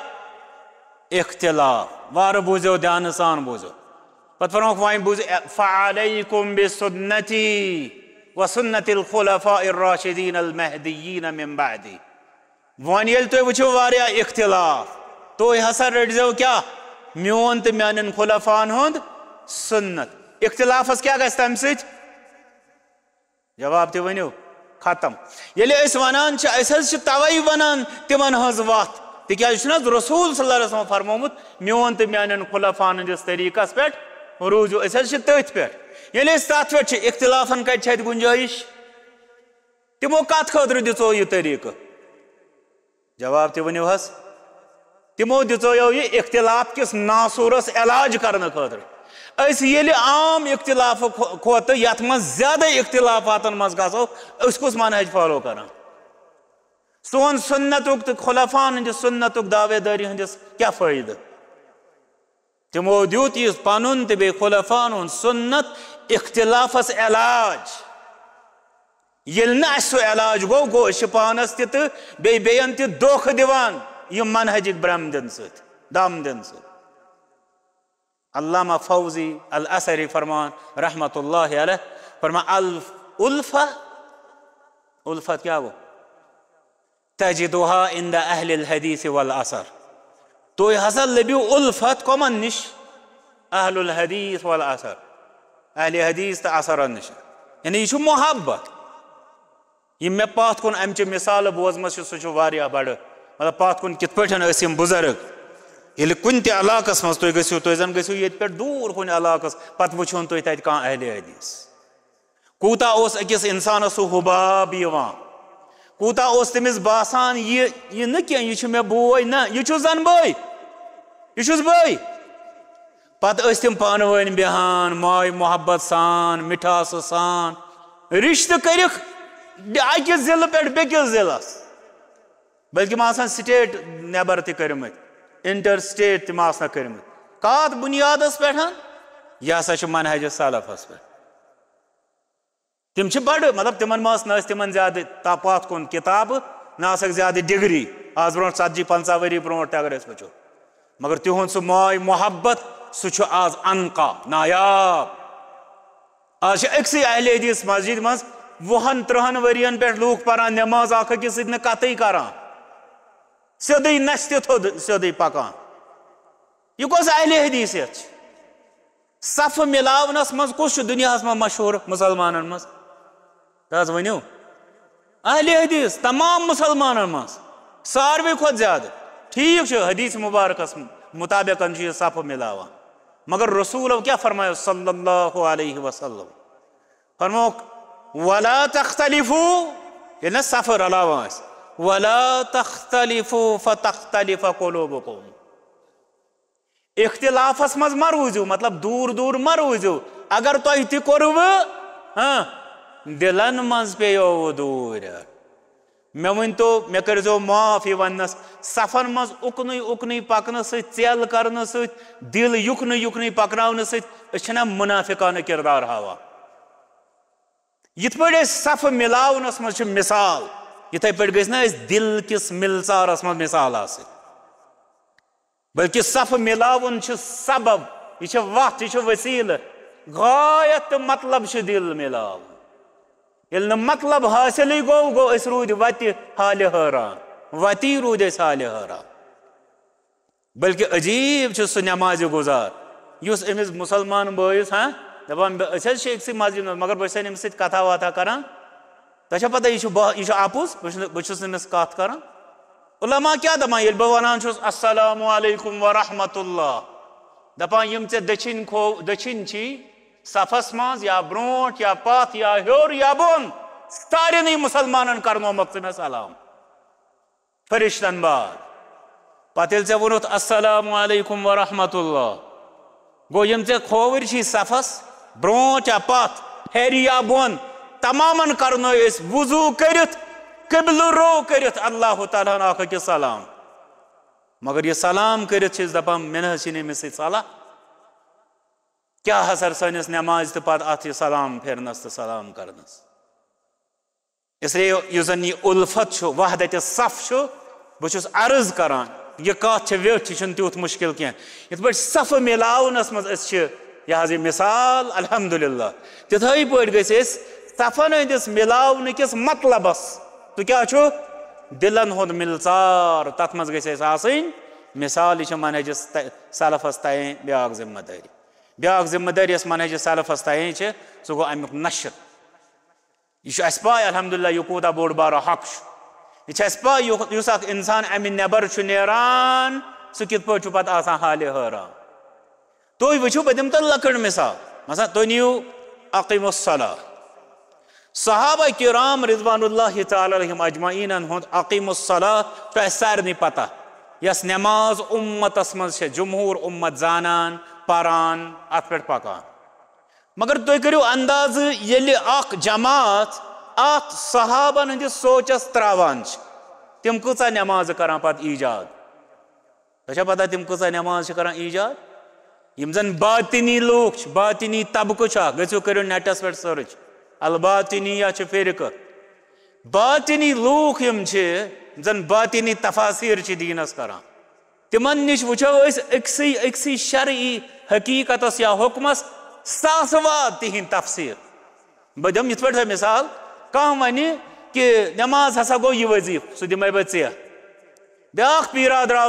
اختلاف وارٕ بوٗزیو دیانہٕ سان بوٗزیو وتفرموا فاين بوز فعليكم بسنتي وسنة الخلفاء الراشدين المهديين من بعدي وان يلتو تو واريا اختلاف تو ہسا رجزو کیا میون تو میانن خلفان ہند سنت اختلاف اس کیا گس امسج جواب تہ ونیو ختم يلي اس ونان چا اس ہس چھ توی ونان تمن ہز وات تکیاز جشنا رسول صلى الله عليه وسلم فرمومت میون تو میانن خلفان ہندس طریقس پیٹھ روجوس تھی پھر تف پ اختلافن کت گنجش تمو کت خاطر دریکہ جواب تنوح تمو اختلاف کس ناصورس علاج کرنے خاطر اس عام اختلاف کت مز زیادہ اختلافاتن مزو اس فالو کر سون سنت خلافان سنتک دعوی کیا فائدہ تمو دیوت یہ پانون تبی خلفان سنت اختلاف اس علاج یل نہ اسو علاج گو گو شپانس تیت بی بیان تیت دوخ دیوان یہ منحج برام دن ست دام دن ست علامہ فوزی الاسری فرمان رحمت اللہ علیہ فرمان الف الفا الفت کیا وہ تجدوها عند اہل الحدیث والاثر یہ ہ لبی الفت کمن نش اہل الحدیث وال اثر اہل حدیث تو اثر نش یعنی یہ محبت یہ می پات کن امچہ مثال بوزم سیاح بڑے مطلب پات کتنا بزرگ کن تہ علقس مز تھی پہ دور کلاک پہ وچہ تیل کہل حدیث اس اکس انسان سو حباب کو اس تمس باسان یہ بوئی نا یہ زن بوے یہ بھائی پتہ تم پان ون بہان مائ محبت سان مٹھاس سان رشتہ کرکھ اکس ضلع پہ بیکس ضلع بلکہ مان سٹیٹ نبر تہ کرمت انٹر سٹیٹ تم آسنا کرمت کات بنیاد پہ یہ ہسا منہج سلفس پہ تم بڑ مطلب تمن مس نس تمن زیادہ تپات کن کتاب نہ زیادہ ڈگری آز برو ژتجی پنچہ وری برو اگر وچو مگر تہ سو ماع محبت سہ انقا نایاب آج اکسی اہل حدیث مسجد مز وہن ترہن ورین پہ لوگ پران نماز اخس کران سیدی کر سو سیدی پکان یہ کس اہل حدیث یہ صف ملانس مز کس دنیا من مشہور مسلمانن مزہ ونو اہل حدیث تمام مسلمان مز ساروی کت زیادہ ٹھیک چھ حدیث مبارکس مطابق انجی صاف ملاوا مگر رسول کیا فرمایا صلی اللہ علیہ وسلم فرموک ولا تختلفو یہ نہ سفر علاوہ اس ولا تختلفو فتختلف قلوبکم اختلاف اس مز مروزو مطلب دور دور مروزو اگر تو ایتی کرو ہاں دلن مز پہ یو دور ہاں میں وہیں تو میں کر جو معافی وننس سفر مز اکنی اکنی پاکنا سے چیل کرنا سے دل یکنی یکنی پاکنا ہونا سے اچھنا منافقان کردار ہوا یہ پڑے سف ملاونا سمجھ مثال یہ تھے پڑ گئی سنا اس دل کس ملسا رسمت مثال آسے بلکہ سف ملاونا چھ سبب یہ چھ وقت یہ چھ وسیل غایت مطلب چھ دل ملاو ییٚلہِ نہٕ مطلب حٲصِلٕے گوٚو حاصل گس رود وت حال حران وتی حالہِ حٲران بٔلکہِ عجیٖب چھُ سُہ نٮ۪مازِ گُزار یُس أمِس مُسلمان بٲیِس ہاں دَپان أسۍ حظ چھِ أکسٕے مسجد منٛز مگر بہٕ چھُسَن أمِس سۭتۍ کَتھا وَتھا کَران تۄہہِ چھا پَتہ یہِ یہِ چھُ چھُ اَپُز بہٕ چھُس نہٕ بہٕ چھُس نہٕ أمِس کَتھ کَران علما کیٛاہ دَپان ییٚلہِ بہٕ وَنان چھُس علیکم علیکُم وَرحمتُہ اللہ دَپان یِم ژےٚ دٔچھِنۍ کھو دٔچھِنۍ چھی صفس منز یا برونٹ یا پتھ یا ہیور یا بون سارنی مسلمانن کرنومت ژے مے سلام فرشتن بعد پتہ ژے ووت السلام علیکم ورحمۃ اللہ گو یم ژے کھوور چھ صفس بروٹ یا پتھ ہیر یا بون تمامن کرنو اس وضو کرت قبل رو کرت اللہ تعالیٰ آخ کے سلام مگر یہ سلام کرت چھ دپان مینہ چھ نمس صلاح کیا حسر سنس نماز تو پہ اتنی سلام پھرنس تو سلام کرنس اس لیے اس زن یہ الفتھ وحدت صف بس عرض کران یہ کات ویوھ یہ تیوت مشکل کن صف ملانس مزے یہ مثال الحمد للہ تھی پہن گس صفنس ملونے کس مطلب تعاچ دلن ملچار تک مسئل مثال یہ منہجس سلفس تین بیاق ذمہ داری بیاکھ بیااقذمہ داری اس منہجی سلفسین سو گو امیک نشق یہ پائے الحمد الحمدللہ یہ کوتہ بوڑ بار حق یہ پہ اس نبر نت پہ حال ح تی و بہ دك مثال مثا تیو اقیم الصلح صحابہ كرام رضوان اللہ تعالیٰ اجمعین الصل تو اہس سارن پتہ یس نماز امتس مزے جمہور امت زانان پکان مگر کرو انداز جماعت ات صحابن ہندس سوچس تراوان تم کی نماز ایجاد تھی اچھا پتہ تم کہ نماز کران ایجاد یم زن باطنی لوك باطنی طبقہ کرو نیٹس پہ سرچ الباطنی یا باطنی باتنی یم زن باطنی تفاصیر دینس كر تمہ نش اکسی شرعی حقیقتس یا حکمس ساسواد تہ تفسیر بہ دم یت پہ مثال کم ون کہ نماز ہسا گو یہ وظیف سہ دمے بہت ٹھیک بایا پیرا درا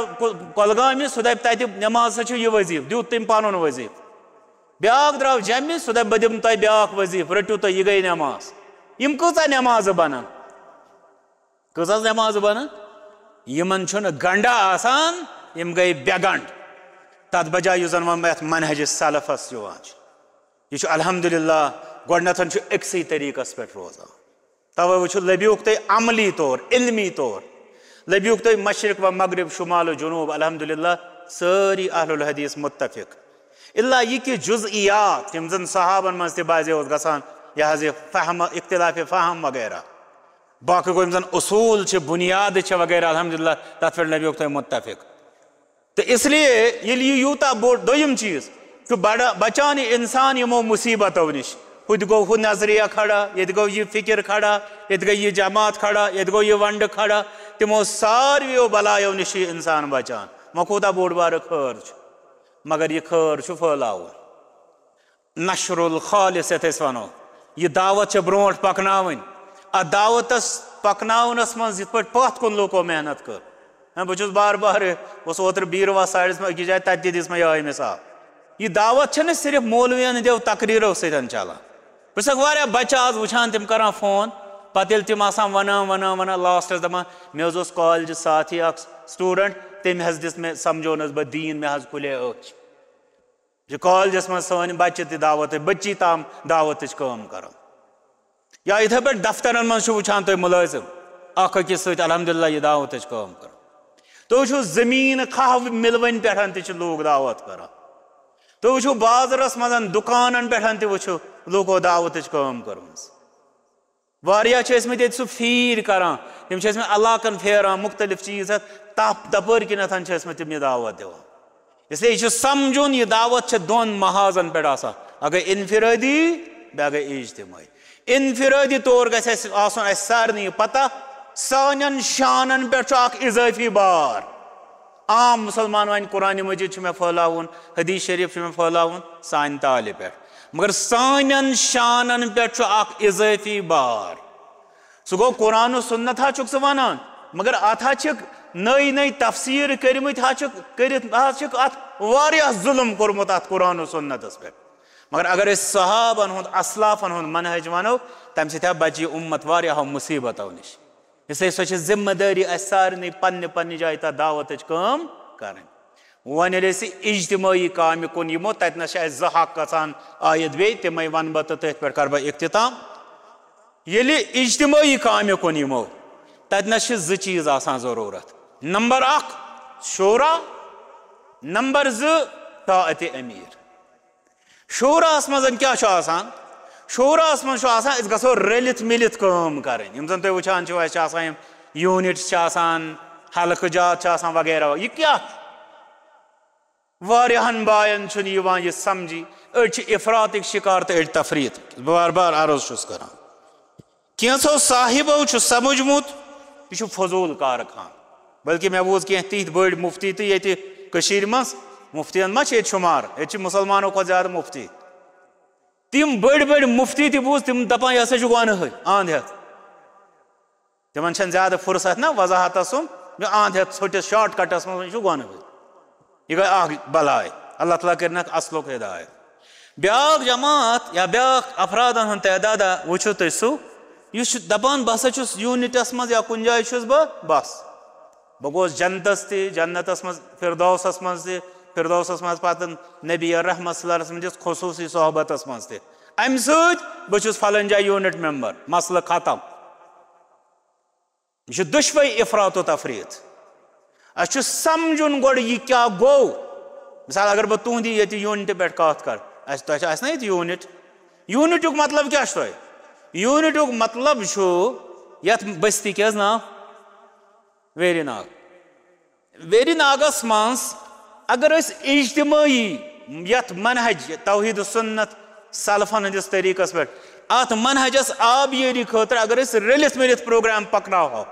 سہ دپ دب نماز ہسا یہ وظیف تم پن وظیف بیااق درو جمہ سہ دپ بہ دم تہ بیا وظیف رٹو تہ یہ گئی نماز ہم كت نماز بنان کا نماز بنان گئی بے گنڈ تب بجائے ونہاج سلفس یہ الحمد للہ گھتنج اکس طریقہ پوزا توشو لبھ عملی طور علمی طور لب مشرق و مغرب شمال و جنوب الحمد اللہ سعری الحل الحدیث متفق اللّہ یہ کہ جزیات زن صحابن مذ تاز گہذی فہم اختلاف فہم وغیرہ باقی گوسن اصول بنیاد وغیرہ الحمد للہ تفر لبی ہوئی متفق تو اس لئے یہ لئے یوتا بور دویم چیز کہ بڑا بچانی انسان یہ مو مسیبت ہو نیش ہو دکو نظریہ کھڑا یہ دکو یہ فکر کھڑا یہ دکو یہ جماعت کھڑا یہ دکو یہ ونڈ کھڑا تو مو ساروی و بلائی ہو نیشی انسان بچان مو کودا بور بار خور مگر یہ خور چھو فولا ہو نشر الخالص ہے تیسوانو یہ دعوت چھو برونٹ پکناوین دعوت پکناوین اسمان زید پر پہت کن لوگوں محنت کر ہاں بہت بار بار اس اوتر بیروا سائڈس مکس جائے تتہ دس مثا یہ دعوت نا صرف مولوی تقریر ست چلان بس واریا بچہ آز وچھان تم کر فون یل تم ونان لاسٹس دپان مے کالج ساتھی اکھ سٹوڈنٹ تم دس مے سمجھونس بہ دین مے حض کھلے أچھ یہ کالجس بچہ تہ دعوت بچی تام دعوت یا اتھے پہ دفترن منچ و تھی ملازم اخس سی الحمد الحمدللہ یہ دعوت کر تو زمین کھو ملون پہ لوگ دعوت کران تو وچو بازرس مزن دکانن پہ وچو لوگو دعوت کم کرمز واریاہ چھے اس میں تیت سو فیر کران تم چھے اس میں علاقن پھیران مختلف چیز ہے تاپ دپر کی نتن چھے اس میں تم یہ دعوت دیو اس لیے چھے سمجھون یہ دعوت چھے دون محاذن پیڑا سا اگر انفرادی بے اگر اجتماعی انفرادی طور گا سے آسان ایسار نہیں پتہ سانین شانن پہ اضافی بار عام مسلمان وان قرآن مجید میں پھیلاؤن حدیث شریف میں پھیلاؤن سان تالہ پہ مگر سانین شانن پہ اضافی بار سہ گو قرآن و سنت ہا چک ونان مگر ات ہا چک نئی نئی تفسیر کرمت ہا چک کرت ہا چک ات واریہ ظلم کورمت ات قرآن و سنتس پہ مگر اگر اس صحابن ہند اسلافن ہند منہج ونو تم سہ بچی امت واریاہو مصیبتو نش اس لیے سو ذمہ داری اہس سارن پنہ جائیں تک دعوت کا ویل اجتماعی کا زق آسان آیت بیٹھ کر بہت اختتام اجتماعی چیٖز آسان آضورت نمبر شورا نمبر امبر زا امیر شوراہ مزہ آسان شوراہس من اس گھو رلت ملت کم کریں یم زن تھی وچان اہم یونٹس حلقہ جات وغیرہ یہ کیا واریاہن بائن یہ سمجھی اڑ افرات شکار تو اڑ تفریت بار بار عرض چھس کران کینسو صاحبو چھ سمجھمت یہ فضول کار کارخان بلکہ میں بوز کی تیت بڑ مفتی تو یہ کشیر مز مفتین ما یہ شمار یہ مسلمانوں کو زیادہ مفتی تم بڑ بڑ مفتی تہ بوز تم دپان یہ سا گر اند ہتھ تم زیادہ فرصت نا وضاحت سم اد ژھٹس شاٹ کٹس منہ جو یہ گئی اخ بلائے اللہ تعالیٰ کرسل ہدایت بیاا جماعت یا بیااقاق افرادن تعدادہ وچو تھی سو یہ دپان چھس یونٹس یا کن جائے بس بہ مز فردوسس مز تہ فردوسس مز پتن نبی رحمت صلی اللہ علیہ وسلم جس خصوصی صحبت مز تہ امہ ست بس فلن جائے یونٹ ممبر مسئلہ ختم یہ دشوی افراد و تفریت اس سمجھن گوڑ یہ کیا گو مثال اگر بہت تہندی یہ یونٹ پہ کات کر تہ نا یہ یونٹ یونٹ مطلب کیا تہ یونٹ مطلب یت بستی کیا نا ویری ناگ ویری ناگس مز اگر اس اجتماعی یت منہج توحید و سنت سلفن ہندس طریقہ پھر ات منہجس آبیری خاطر اگر رلت ملت پروگرام پکناو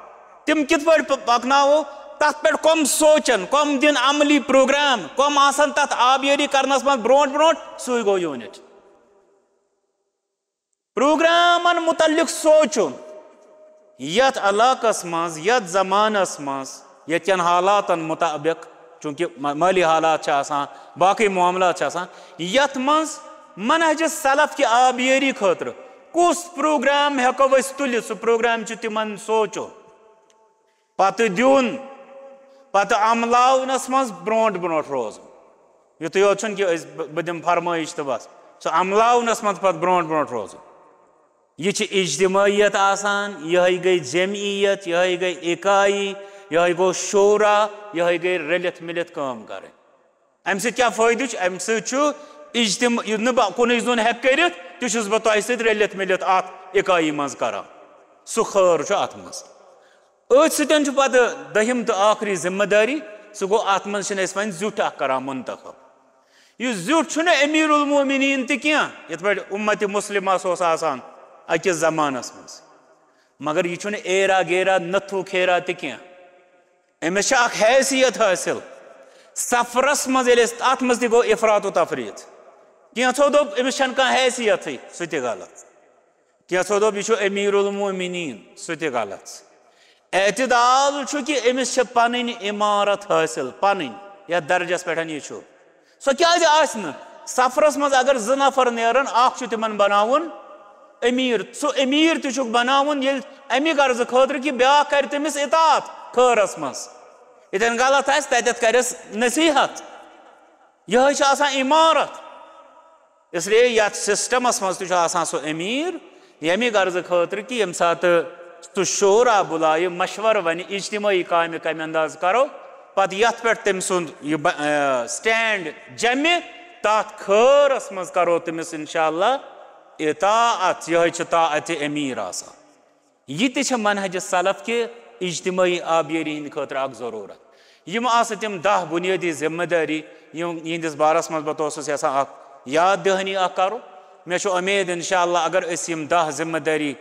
تم کت پہ پکناو تت پہ کم سوچن کم دن عملی پروگرام کم آسن تت آبیری کرنس من برونٹ برونٹ سوئی گو یونٹ پروگرامن متعلق سوچن یت علاقس مز زمانس یتین حالاتن مطابق چونکہ مالی حالات آسان باقی معاملات آسان یت منہج سلف کی آبیری خطر کس پروگرام سو تل سروگرام تمہ سوچو پہ املنس مز برو بوٹھ روزوں یتھ بہ فرمائش تو بس سہ املنس مت برونٹ برونٹ روز یہ اجتماعیت یہ گئی جمعیت یہ گئی اکائی یِہوٚے گوٚو شورا یِہوٚے گٔے رٔلِتھ مِلِتھ کٲم کَرٕنۍ اَمہِ سۭتۍ کیٛاہ فٲیدٕ چھُ اَمہِ سۭتۍ چھُ اِجتِم یہِ نہٕ بہٕ کُنُے زوٚن ہٮ۪کہٕ کٔرِتھ تہِ چھُس بہٕ تۄہہِ سۭتۍ رٔلِتھ مِلِتھ اَتھ اِکایی منٛز کَران سُہ خٲر چھُ اَتھ منٛز أتھۍ سۭتۍ چھُ پَتہٕ دٔہِم تہٕ ٲخری ذِمہٕ دٲری سُہ گوٚو اَتھ منٛز چھِنہٕ أسۍ وۄنۍ زیُٹھ اَکھ کَران مُنتخب یہِ زیُٹھ چھُنہٕ أمیٖر المومِنیٖن تہِ کینٛہہ یِتھ پٲٹھۍ اُمتِ مُسلِمَس اوس آسان أکِس زمانَس منٛز مگر یہِ چھُنہٕ ایرا گیرا نتھوٗ کھیرا تہِ کینٛہہ امس حیثیت حاصل سفرس منس ات مز گو افرات و تفریت تفریح کنو دن حیثیت سہ غلط کی دب یہ امیر المومنین منین سہ غلط اعتدال کہ امس پن عمارت حاصل پن یا درجس پہ یہ سو کیا سفرس س اگر مگر نفر نیرن اخ اکھن بن امیر سو امیر تک بنا غرض خاطر کہ بیاا کر تمس اطاعت منٛز ییٚتٮ۪ن غلط نصیٖحت یِہوٚے نصیحت یہ عمارت اس لیے یو سسٹمس مزہ آمیر یمہ غرض خاطر کہ یم سات سورا بلائے مشور ون اجتماعی کام کم انداز کرو پہ یو پہ تم سن سٹینڈ جمہ یِہوٚے خیر مز کرو آسان یہِ یہ امیر منہجہِ سلط کہ اجتماعی آبیاری ہند خاطر اخ ضرورت یم تم دہ بنیٲدی ذمہ داری یہندس بارس مز بہت یژھان یاد دہانی کر مے امید انشاء اللہ اگر اس یم دہ ذمہ داری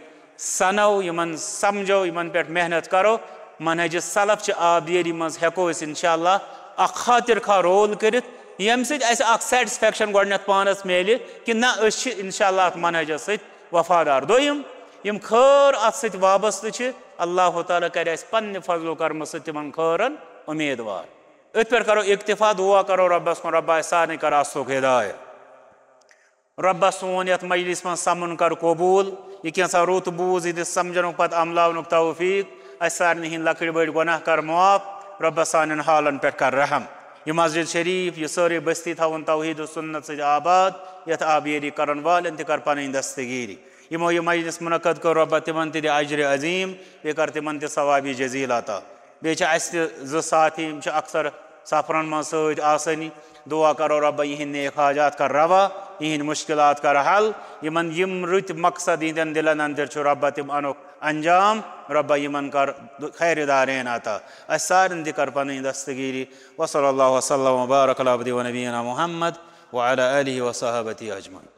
سنو یمن سمجھو یمن پہ محنت کرو منہج سلف آبیری مز ہیکو اس انشاء اللہ اخ خاطر خواہ رول کرت یم سیٹسفیکشن گۄڈنٮ۪تھ پانس میلہِ کہِ نہ أسۍ چھِ اِنشاء اللہ اتھ منہجس سۭتۍ وفادار دوٚیِم یِم خٲر اتھ سۭتۍ وابستہٕ چھِ اللہ تعالیٰ کر فضل و کرم ورم امیدوار ات کرو اکتفا دعا کرو ربس کن ربہ سارے کر آسو ہدایت ربہ سون یت مجلس من سمن کر قبول یہ کیسا روت بوز یہ سمجھن پت عمل توفیق اس سارے لکڑ بڑ گناہ کر معاف ربہ سان حالن پہ کر رحم یہ مسجد شریف یہ سوری بستی تاؤن توحید و سنت سے آباد یع آبیری کرن والین تر پن دستگیری یمو یہ مجلس منعقد کر رب تِمن تی اجرِ عظیٖم بیٚیہِ کر تِمن تی ثواب جزیٖل عطا بیٚیہِ چھِ اَسہِ زٕ ساتھی یِم چھِ اَکثر سفرن منٛز سۭتۍ آسٲنی دُعا کرو رب یہ نیک حاجات کر روا یہ مُشکِلات کر حل یِمن یِم رت مقصد دین دِلن اندر چھُ رب تِم انو انجام رب یِمن کر خیرِ دارین عطا اَسہِ سارنٕے تہِ کر پن دستگیٖری وصلی اللہ وسلم وبارک اللہ عبدِ نبیٖنا محمد وعلى آله وصحبتی أجمعين